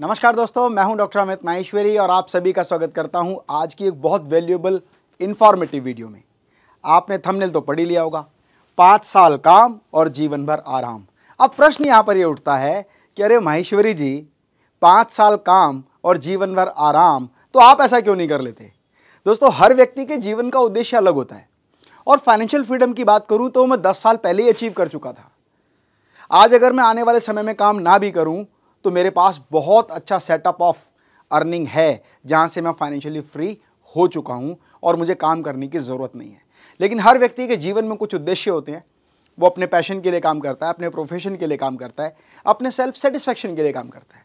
नमस्कार दोस्तों मैं हूं डॉक्टर अमित माहेश्वरी और आप सभी का स्वागत करता हूं आज की एक बहुत वैल्यूएबल इन्फॉर्मेटिव वीडियो में आपने थंबनेल तो पढ़ ही लिया होगा पाँच साल काम और जीवन भर आराम अब प्रश्न यहां पर ये यह उठता है कि अरे माहेश्वरी जी पाँच साल काम और जीवन भर आराम तो आप ऐसा क्यों नहीं कर लेते दोस्तों हर व्यक्ति के जीवन का उद्देश्य अलग होता है और फाइनेंशियल फ्रीडम की बात करूँ तो मैं दस साल पहले ही अचीव कर चुका था आज अगर मैं आने वाले समय में काम ना भी करूँ तो मेरे पास बहुत अच्छा सेटअप ऑफ अर्निंग है जहाँ से मैं फाइनेंशियली फ्री हो चुका हूँ और मुझे काम करने की ज़रूरत नहीं है लेकिन हर व्यक्ति के जीवन में कुछ उद्देश्य होते हैं वो अपने पैशन के लिए काम करता है अपने प्रोफेशन के लिए काम करता है अपने सेल्फ सेटिस्फैक्शन के लिए काम करता है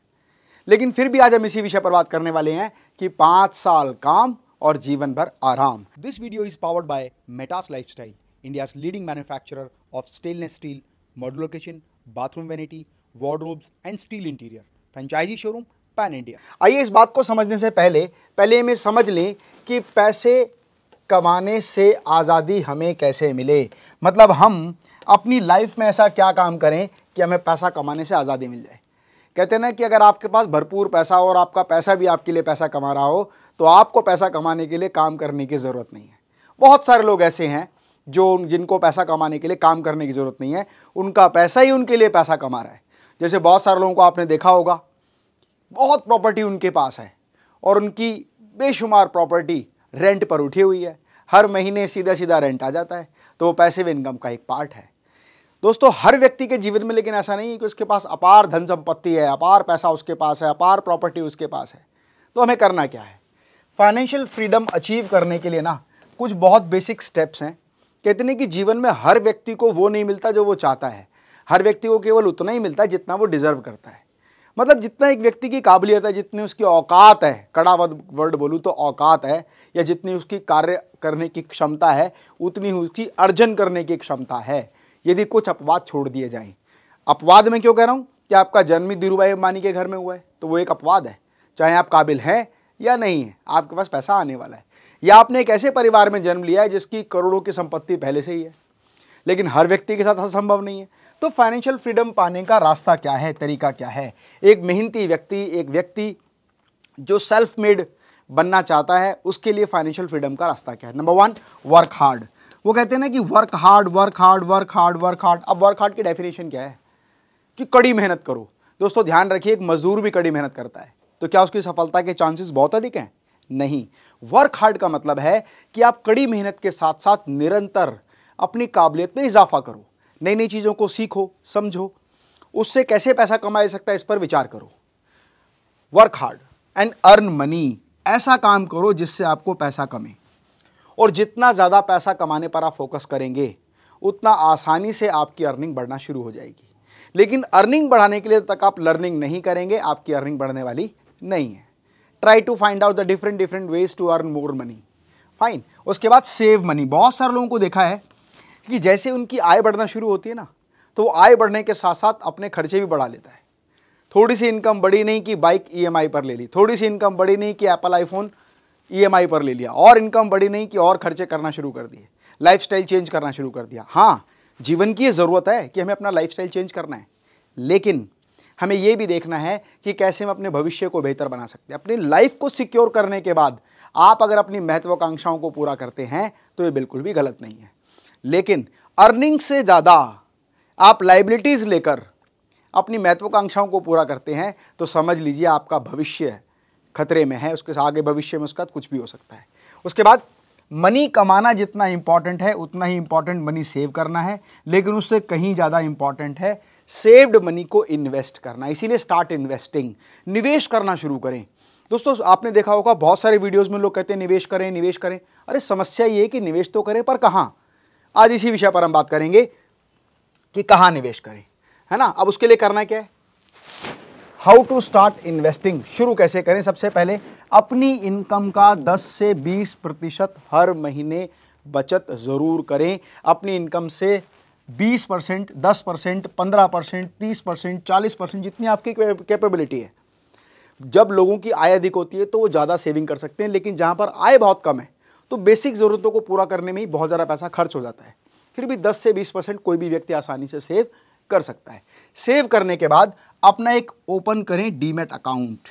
लेकिन फिर भी आज हम इसी विषय पर बात करने वाले हैं कि पाँच साल काम और जीवन भर आराम this video is powered by Metas Lifestyle India leading manufacturer of stainless steel modular kitchen bathroom vanity wardrobes and steel interior franchisee showroom pan India आइए इस बात को समझने से पहले पहले हमें समझ लें कि पैसे कमाने से आज़ादी हमें कैसे मिले मतलब हम अपनी लाइफ में ऐसा क्या काम करें कि हमें पैसा कमाने से आज़ादी मिल जाए कहते हैं ना कि अगर आपके पास भरपूर पैसा हो और आपका पैसा भी आपके लिए पैसा कमा रहा हो तो आपको पैसा कमाने के लिए काम करने की ज़रूरत नहीं है बहुत सारे लोग ऐसे हैं जो जिनको पैसा कमाने के लिए काम करने की ज़रूरत नहीं है उनका पैसा ही उनके लिए पैसा कमा रहा है जैसे बहुत सारे लोगों को आपने देखा होगा बहुत प्रॉपर्टी उनके पास है और उनकी बेशुमार प्रॉपर्टी रेंट पर उठी हुई है हर महीने सीधा सीधा रेंट आ जाता है तो वो पैसे व इनकम का एक पार्ट है दोस्तों हर व्यक्ति के जीवन में लेकिन ऐसा नहीं है कि उसके पास अपार धन संपत्ति है अपार पैसा उसके पास है अपार प्रॉपर्टी उसके पास है तो हमें करना क्या है फाइनेंशियल फ्रीडम अचीव करने के लिए ना कुछ बहुत बेसिक स्टेप्स हैं कहते हैं कि जीवन में हर व्यक्ति को वो नहीं मिलता जो वो चाहता है हर व्यक्ति को केवल उतना ही मिलता है जितना वो डिज़र्व करता है मतलब जितना एक व्यक्ति की काबिलियत है जितनी उसकी औकात है कड़ा वर्ड बोलूँ तो औकात है या जितनी उसकी कार्य करने की क्षमता है उतनी उसकी अर्जन करने की क्षमता है यदि कुछ अपवाद छोड़ दिए जाएं अपवाद में क्यों कह रहा हूँ कि आपका जन्म ही धीरूभाई अंबानी के घर में हुआ है तो वो एक अपवाद है चाहे आप काबिल हैं या नहीं है आपके पास पैसा आने वाला है या आपने एक ऐसे परिवार में जन्म लिया है जिसकी करोड़ों की संपत्ति पहले से ही है लेकिन हर व्यक्ति के साथ ऐसा संभव नहीं है तो फाइनेंशियल फ्रीडम पाने का रास्ता क्या है तरीका क्या है एक मेहनती व्यक्ति एक व्यक्ति जो सेल्फ मेड बनना चाहता है उसके लिए फाइनेंशियल फ्रीडम का रास्ता क्या है नंबर वन वर्क हार्ड वो कहते हैं ना कि work hard work hard work hard work hard अब वर्क हार्ड की डेफिनेशन क्या है कि कड़ी मेहनत करो दोस्तों ध्यान रखिए एक मजदूर भी कड़ी मेहनत करता है तो क्या उसकी सफलता के चांसेस बहुत अधिक हैं नहीं वर्क हार्ड का मतलब है कि आप कड़ी मेहनत के साथ साथ निरंतर अपनी काबिलियत में इजाफा करो नई नई चीज़ों को सीखो समझो उससे कैसे पैसा कमाया सकता है इस पर विचार करो work hard and earn money ऐसा काम करो जिससे आपको पैसा कमे और जितना ज़्यादा पैसा कमाने पर आप फोकस करेंगे उतना आसानी से आपकी अर्निंग बढ़ना शुरू हो जाएगी लेकिन अर्निंग बढ़ाने के लिए तक आप लर्निंग नहीं करेंगे आपकी अर्निंग बढ़ने वाली नहीं है try to find out the different different ways to earn more money fine उसके बाद सेव मनी बहुत सारे लोगों को देखा है क्योंकि जैसे उनकी आय बढ़ना शुरू होती है ना तो वो आय बढ़ने के साथ साथ अपने खर्चे भी बढ़ा लेता है थोड़ी सी इनकम बड़ी नहीं कि बाइक ई e पर ले ली थोड़ी सी इनकम बड़ी नहीं कि एप्पल आईफोन ई पर ले लिया और इनकम बड़ी नहीं कि और खर्चे करना शुरू कर दिए लाइफ चेंज करना शुरू कर दिया हाँ जीवन की ज़रूरत है कि हमें अपना लाइफ चेंज करना है लेकिन हमें ये भी देखना है कि कैसे हम अपने भविष्य को बेहतर बना सकते हैं अपनी लाइफ को सिक्योर करने के बाद आप अगर अपनी महत्वाकांक्षाओं को पूरा करते हैं तो ये बिल्कुल भी गलत नहीं है लेकिन अर्निंग से ज़्यादा आप लाइबिलिटीज़ लेकर अपनी महत्वाकांक्षाओं को पूरा करते हैं तो समझ लीजिए आपका भविष्य खतरे में है उसके आगे भविष्य में उसका कुछ भी हो सकता है उसके बाद मनी कमाना जितना इम्पॉर्टेंट है उतना ही इम्पॉर्टेंट मनी सेव करना है लेकिन उससे कहीं ज़्यादा इम्पॉर्टेंट है सेव्ड मनी को इन्वेस्ट करना इसीलिए स्टार्ट इन्वेस्टिंग निवेश करना शुरू करें दोस्तों आपने देखा होगा बहुत सारे वीडियोज़ में लोग कहते हैं निवेश करें निवेश करें अरे समस्या ये है कि निवेश तो करें पर कहाँ आज इसी विषय पर हम बात करेंगे कि कहाँ निवेश करें है ना अब उसके लिए करना क्या है हाउ टू स्टार्ट इन्वेस्टिंग शुरू कैसे करें सबसे पहले अपनी इनकम का 10 से 20 प्रतिशत हर महीने बचत ज़रूर करें अपनी इनकम से 20 परसेंट दस परसेंट पंद्रह परसेंट तीस परसेंट चालीस परसेंट जितनी आपकी कैपेबिलिटी है जब लोगों की आय अधिक होती है तो वो ज़्यादा सेविंग कर सकते हैं लेकिन जहाँ पर आय बहुत कम है तो बेसिक ज़रूरतों को पूरा करने में ही बहुत ज़्यादा पैसा खर्च हो जाता है फिर भी 10 से 20 परसेंट कोई भी व्यक्ति आसानी से सेव कर सकता है सेव करने के बाद अपना एक ओपन करें डीमेट अकाउंट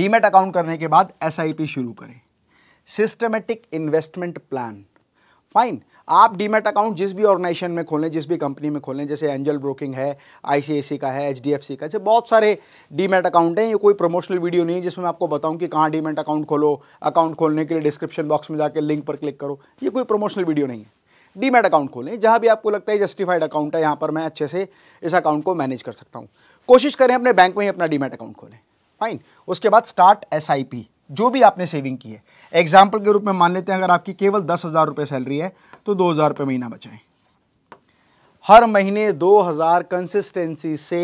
डीमेट अकाउंट करने के बाद एस शुरू करें सिस्टमेटिक इन्वेस्टमेंट प्लान फाइन आप डीमेट अकाउंट जिस भी ऑर्गेनाइजेशन में खोलें जिस भी कंपनी में खोलें जैसे एंजल ब्रोकिंग है आईसीआईसी का है एचडीएफसी का जैसे बहुत सारे डीमेट अकाउंट हैं ये कोई प्रमोशनल वीडियो नहीं है जिसमें मैं आपको बताऊं कि कहाँ डीमेट अकाउंट खोलो अकाउंट खोलने के लिए डिस्क्रिप्शन बॉक्स में जाकर लिंक पर क्लिक करो ये कोई प्रमोशनल वीडियो नहीं है डीमेट अकाउंट खोलें जहाँ भी आपको लगता है जस्टिफाइड अकाउंट है यहाँ पर मैं अच्छे से इस अकाउंट को मैनेज कर सकता हूँ कोशिश करें अपने बैंक में ही अपना डीमेट अकाउंट खोलें फाइन उसके बाद स्टार्ट एस आई पी जो भी आपने सेविंग की है एग्जाम्पल के रूप में मान लेते हैं अगर आपकी केवल दस हज़ार रुपये सैलरी है तो दो हज़ार रुपये महीना बचाएं हर महीने दो हज़ार कंसिस्टेंसी से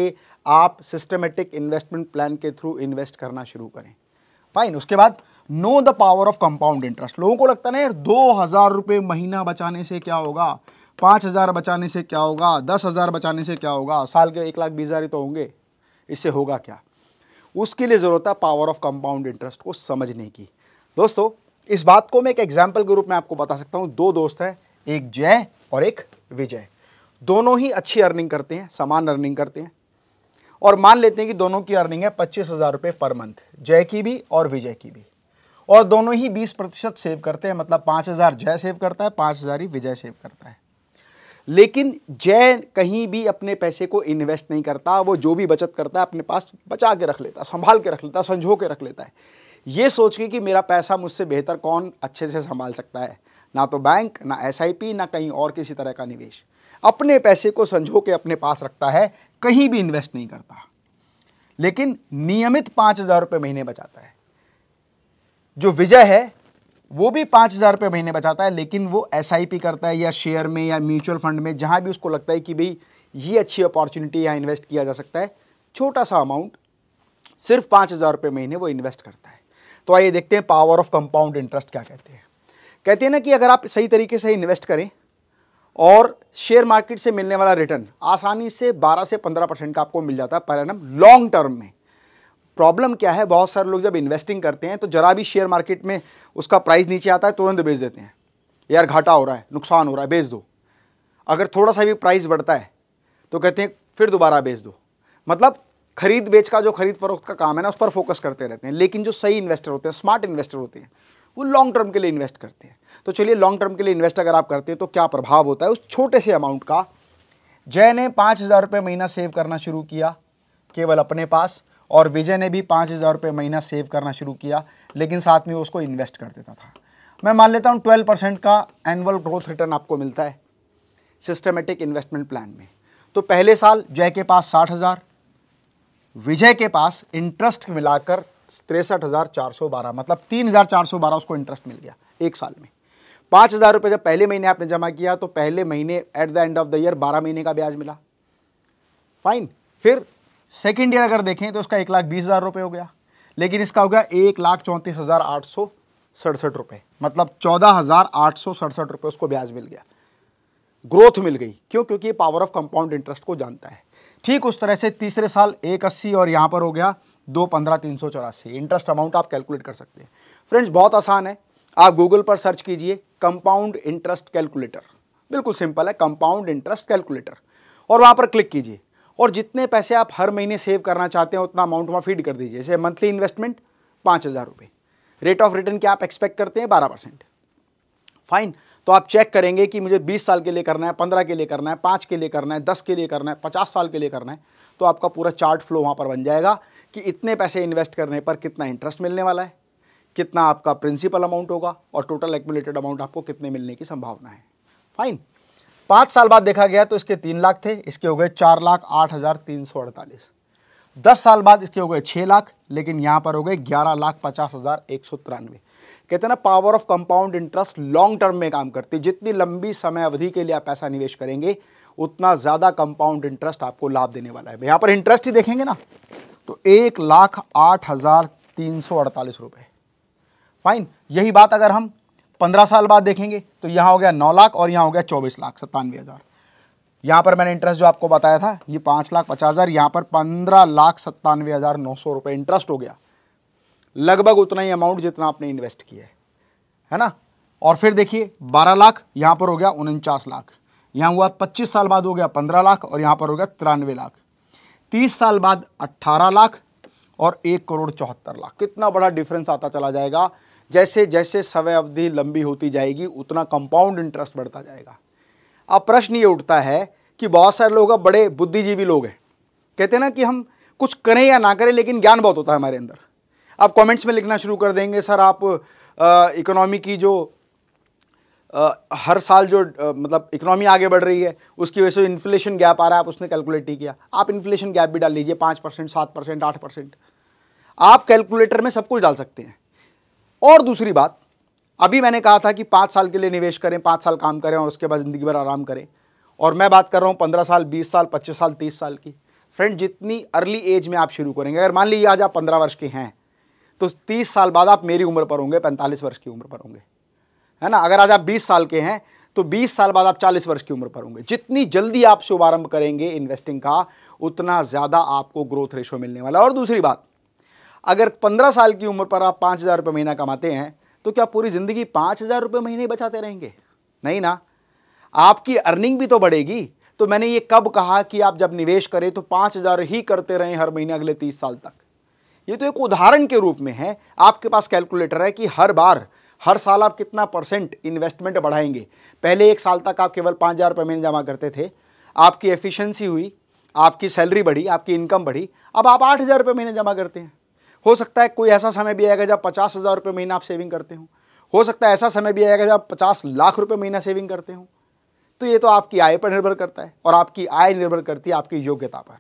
आप सिस्टमेटिक इन्वेस्टमेंट प्लान के थ्रू इन्वेस्ट करना शुरू करें फाइन उसके बाद know the power of compound interest लोगों को लगता ना यार दो हज़ार रुपये महीना बचाने से क्या होगा पाँच हज़ार बचाने से क्या होगा दस हज़ार बचाने से क्या होगा साल के एक लाख बीस हज़ार ही तो होंगे इससे होगा क्या उसके लिए ज़रूरत है पावर ऑफ कंपाउंड इंटरेस्ट को समझने की दोस्तों इस बात को मैं एक एग्जाम्पल के रूप में आपको बता सकता हूँ दो दोस्त हैं एक जय और एक विजय दोनों ही अच्छी अर्निंग करते हैं समान अर्निंग करते हैं और मान लेते हैं कि दोनों की अर्निंग है पच्चीस हज़ार रुपये पर मंथ जय की भी और विजय की भी और दोनों ही बीस प्रतिशत सेव करते हैं मतलब पाँच हज़ार जय सेव करता है पाँच हज़ार ही विजय सेव करता है लेकिन जय कहीं भी अपने पैसे को इन्वेस्ट नहीं करता वो जो भी बचत करता है अपने पास बचा के रख लेता संभाल के रख लेता संजो के रख लेता है ये सोच के कि मेरा पैसा मुझसे बेहतर कौन अच्छे से संभाल सकता है ना तो बैंक ना एस ना कहीं और किसी तरह का निवेश अपने पैसे को संजो के अपने पास रखता है कहीं भी इन्वेस्ट नहीं करता लेकिन नियमित पाँच हज़ार रुपये महीने बचाता है जो विजय है वो भी पाँच हज़ार रुपये महीने बचाता है लेकिन वो एस करता है या शेयर में या म्यूचुअल फंड में जहाँ भी उसको लगता है कि भाई ये अच्छी अपॉर्चुनिटी यहाँ इन्वेस्ट किया जा सकता है छोटा सा अमाउंट सिर्फ पाँच हज़ार रुपये महीने वो इन्वेस्ट करता है तो आइए देखते हैं पावर ऑफ कंपाउंड इंटरेस्ट क्या कहते हैं कहते हैं ना कि अगर आप सही तरीके से इन्वेस्ट करें और शेयर मार्केट से मिलने वाला रिटर्न आसानी से 12 से 15 परसेंट का आपको मिल जाता है पर एनम लॉन्ग टर्म में प्रॉब्लम क्या है बहुत सारे लोग जब इन्वेस्टिंग करते हैं तो जरा भी शेयर मार्केट में उसका प्राइस नीचे आता है तुरंत बेच देते हैं यार घाटा हो रहा है नुकसान हो रहा है बेच दो अगर थोड़ा सा भी प्राइस बढ़ता है तो कहते हैं फिर दोबारा बेच दो मतलब खरीद बेच का जो खरीद फरोख्त का काम है ना उस पर फोकस करते रहते हैं लेकिन जो सही इन्वेस्टर होते हैं स्मार्ट इन्वेस्टर होते हैं वो लॉन्ग टर्म के लिए इन्वेस्ट करते हैं तो चलिए लॉन्ग टर्म के लिए इन्वेस्ट अगर आप करते हैं तो क्या प्रभाव होता है उस छोटे से अमाउंट का जय ने पाँच हज़ार रुपये महीना सेव करना शुरू किया केवल अपने पास और विजय ने भी पाँच हज़ार रुपये महीना सेव करना शुरू किया लेकिन साथ में उसको इन्वेस्ट कर देता था मैं मान लेता हूँ ट्वेल्व परसेंट का एनुअल ग्रोथ रिटर्न आपको मिलता है सिस्टमेटिक इन्वेस्टमेंट प्लान में तो पहले साल जय के पास साठ हज़ार विजय के पास इंटरेस्ट मिलाकर तिरसठ हज़ार चार सौ बारह मतलब तीन हज़ार चार सौ बारह उसको इंटरेस्ट मिल गया एक साल में पाँच हज़ार रुपये जब पहले महीने आपने जमा किया तो पहले महीने at the end of the year बारह महीने का ब्याज मिला फाइन फिर सेकेंड ईयर अगर देखें तो इसका एक लाख बीस हज़ार रुपये हो गया लेकिन इसका हो गया एक लाख चौंतीस हज़ार आठ सौ सड़सठ रुपये मतलब चौदह हज़ार आठ सौ सड़सठ रुपये उसको ब्याज मिल गया ग्रोथ मिल गई क्यों क्योंकि ये पावर ऑफ कंपाउंड इंटरेस्ट को जानता है ठीक उस तरह से तीसरे साल एक अस्सी और यहाँ पर हो गया दो पंद्रह तीन सौ चौरासी इंटरेस्ट अमाउंट आप कैलकुलेट कर सकते हैं फ्रेंड्स बहुत आसान है आप गूगल पर सर्च कीजिए कंपाउंड इंटरेस्ट कैलकुलेटर बिल्कुल सिंपल है कंपाउंड इंटरेस्ट कैलकुलेटर और वहाँ पर क्लिक कीजिए और जितने पैसे आप हर महीने सेव करना चाहते हैं उतना अमाउंट वहाँ फीड कर दीजिए जैसे मंथली इन्वेस्टमेंट पाँच हज़ार रुपये रेट ऑफ रिटर्न क्या आप एक्सपेक्ट करते हैं बारह परसेंट फाइन तो आप चेक करेंगे कि मुझे बीस साल के लिए करना है पंद्रह के लिए करना है पाँच के लिए करना है दस के लिए करना है पचास साल के लिए करना है तो आपका पूरा चार्ट फ्लो वहाँ पर बन जाएगा कि इतने पैसे इन्वेस्ट करने पर कितना इंटरेस्ट मिलने वाला है कितना आपका प्रिंसिपल अमाउंट होगा और टोटल एक्मुलेटेड अमाउंट आपको कितने मिलने की संभावना है फाइन पाँच साल बाद देखा गया तो इसके तीन लाख थे इसके हो गए चार लाख आठ हज़ार तीन सौ अड़तालीस दस साल बाद इसके हो गए छः लाख लेकिन यहाँ पर हो गए ग्यारह लाख पचास हज़ार एक सौ तिरानवे कहते हैं ना power of compound interest long term में काम करती है जितनी लंबी समय अवधि के लिए आप पैसा निवेश करेंगे उतना ज़्यादा कंपाउंड इंटरेस्ट आपको लाभ देने वाला है यहाँ पर इंटरेस्ट ही देखेंगे ना तो एक लाख आठ हज़ार तीन सौ अड़तालीस रुपये फाइन यही बात अगर हम पंद्रह साल बाद देखेंगे तो यहाँ हो गया नौ लाख और यहाँ हो गया चौबीस लाख सत्तानवे हज़ार यहाँ पर मैंने इंटरेस्ट जो आपको बताया था ये पाँच लाख पचास हज़ार यहाँ पर पंद्रह लाख सत्तानवे हज़ार नौ सौ रुपये इंटरेस्ट हो गया लगभग उतना ही अमाउंट जितना आपने इन्वेस्ट किया है है ना और फिर देखिए बारह लाख यहाँ पर हो गया उनचास लाख यहाँ हुआ पच्चीस साल बाद हो गया पंद्रह लाख और यहाँ पर हो गया तिरानवे लाख तीस साल बाद अट्ठारह लाख और एक करोड़ चौहत्तर लाख कितना बड़ा डिफरेंस आता चला जाएगा जैसे जैसे समय अवधि लंबी होती जाएगी उतना कंपाउंड इंटरेस्ट बढ़ता जाएगा अब प्रश्न ये उठता है कि बहुत सारे लोग अब बड़े बुद्धिजीवी लोग हैं कहते हैं ना कि हम कुछ करें या ना करें लेकिन ज्ञान बहुत होता है हमारे अंदर आप कमेंट्स में लिखना शुरू कर देंगे सर आप इकोनॉमी की जो आ, हर साल जो आ, मतलब इकोनॉमी आगे बढ़ रही है उसकी वजह से इन्फ्लेशन गैप आ रहा है आप उसने कैलकुलेट ही किया आप इन्फ्लेशन गैप भी डाल लीजिए पाँच परसेंट सात परसेंट आठ परसेंट आप कैलकुलेटर में सब कुछ डाल सकते हैं और दूसरी बात अभी मैंने कहा था कि पाँच साल के लिए निवेश करें पाँच साल काम करें और उसके बाद ज़िंदगी भर आराम करें और मैं बात कर रहा हूँ पंद्रह साल बीस साल पच्चीस साल तीस साल की फ्रेंड जितनी अर्ली एज में आप शुरू करेंगे अगर मान लीजिए आज आप पंद्रह वर्ष के हैं तो तीस साल बाद आप मेरी उम्र पर होंगे पैंतालीस वर्ष की उम्र पर होंगे है ना अगर आज आप बीस साल के हैं तो बीस साल बाद आप चालीस वर्ष की उम्र पर होंगे जितनी जल्दी आप शुभारंभ करेंगे इन्वेस्टिंग का उतना ज़्यादा आपको ग्रोथ रेशो मिलने वाला और दूसरी बात अगर पंद्रह साल की उम्र पर आप पाँच हज़ार रुपये महीना कमाते हैं तो क्या पूरी ज़िंदगी पाँच हज़ार रुपये महीने बचाते रहेंगे नहीं ना आपकी अर्निंग भी तो बढ़ेगी तो मैंने ये कब कहा कि आप जब निवेश करें तो पाँच हज़ार ही करते रहें हर महीने अगले तीस साल तक ये तो एक उदाहरण के रूप में है आपके पास कैलकुलेटर है कि हर बार हर साल आप कितना परसेंट इन्वेस्टमेंट बढ़ाएंगे पहले एक साल तक आप केवल पाँच हज़ार रुपये महीने जमा करते थे आपकी एफिशिएंसी हुई आपकी सैलरी बढ़ी आपकी इनकम बढ़ी अब आप आठ हज़ार रुपये महीने जमा करते हैं हो सकता है कोई ऐसा समय भी आएगा जब पचास हज़ार रुपये महीना आप सेविंग करते हो हो सकता है ऐसा समय भी आएगा जब पचास लाख रुपये महीना सेविंग करते हो तो ये तो आपकी आय पर निर्भर करता है और आपकी आय निर्भर करती है आपकी योग्यता पर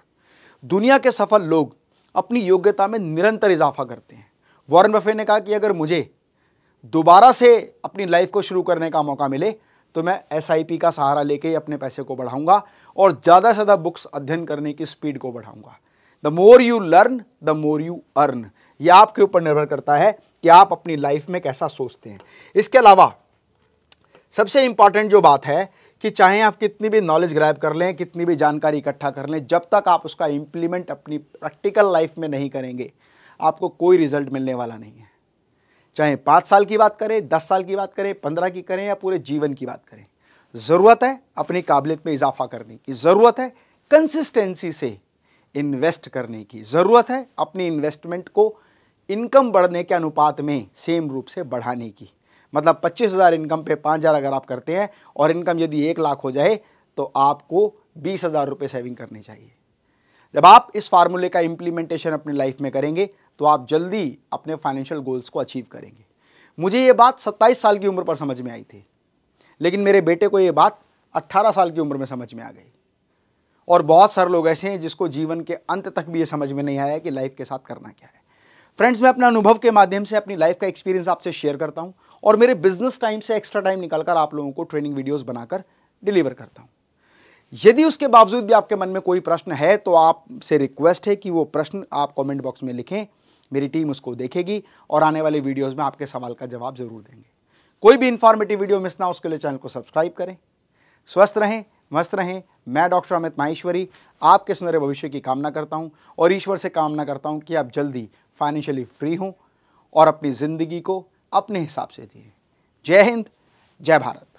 दुनिया के सफल लोग अपनी योग्यता में निरंतर इजाफा करते हैं वॉरेन बफे ने कहा कि अगर मुझे दोबारा से अपनी लाइफ को शुरू करने का मौका मिले तो मैं एस का सहारा लेके अपने पैसे को बढ़ाऊंगा और ज़्यादा से ज़्यादा बुक्स अध्ययन करने की स्पीड को बढ़ाऊंगा the more you learn the more you earn ये आपके ऊपर निर्भर करता है कि आप अपनी लाइफ में कैसा सोचते हैं इसके अलावा सबसे इंपॉर्टेंट जो बात है कि चाहे आप कितनी भी नॉलेज ग्रैब कर लें कितनी भी जानकारी इकट्ठा कर लें जब तक आप उसका इंप्लीमेंट अपनी प्रैक्टिकल लाइफ में नहीं करेंगे आपको कोई रिजल्ट मिलने वाला नहीं है चाहे पाँच साल की बात करें दस साल की बात करें पंद्रह की करें या पूरे जीवन की बात करें ज़रूरत है अपनी काबिलियत में इजाफा करने की ज़रूरत है कंसिस्टेंसी से इन्वेस्ट करने की ज़रूरत है अपनी इन्वेस्टमेंट को इनकम बढ़ने के अनुपात में सेम रूप से बढ़ाने की मतलब पच्चीस हज़ार इनकम पे पाँच हज़ार अगर आप करते हैं और इनकम यदि एक लाख हो जाए तो आपको बीस हज़ार रुपये सेविंग करनी चाहिए जब आप इस फार्मूले का इम्प्लीमेंटेशन अपनी लाइफ में करेंगे तो आप जल्दी अपने फाइनेंशियल गोल्स को अचीव करेंगे मुझे ये बात सत्ताईस साल की उम्र पर समझ में आई थी लेकिन मेरे बेटे को ये बात अट्ठारह साल की उम्र में समझ में आ गई और बहुत सारे लोग ऐसे हैं जिसको जीवन के अंत तक भी ये समझ में नहीं आया कि लाइफ के साथ करना क्या है फ्रेंड्स मैं अपने अनुभव के माध्यम से अपनी लाइफ का एक्सपीरियंस आपसे शेयर करता हूँ और मेरे बिजनेस टाइम से एक्स्ट्रा टाइम निकालकर आप लोगों को ट्रेनिंग वीडियोस बनाकर डिलीवर करता हूँ यदि उसके बावजूद भी आपके मन में कोई प्रश्न है तो आपसे रिक्वेस्ट है कि वो प्रश्न आप कॉमेंट बॉक्स में लिखें मेरी टीम उसको देखेगी और आने वाले वीडियोज़ में आपके सवाल का जवाब जरूर देंगे कोई भी इन्फॉर्मेटिव वीडियो मिस ना उसके लिए चैनल को सब्सक्राइब करें स्वस्थ रहें मस्त रहें मैं डॉक्टर अमित माहेश्वरी आपके सुनहरे भविष्य की कामना करता हूँ और ईश्वर से कामना करता हूँ कि आप जल्दी फाइनेंशियली फ्री हों और अपनी ज़िंदगी को अपने हिसाब से जिए जय हिंद जय भारत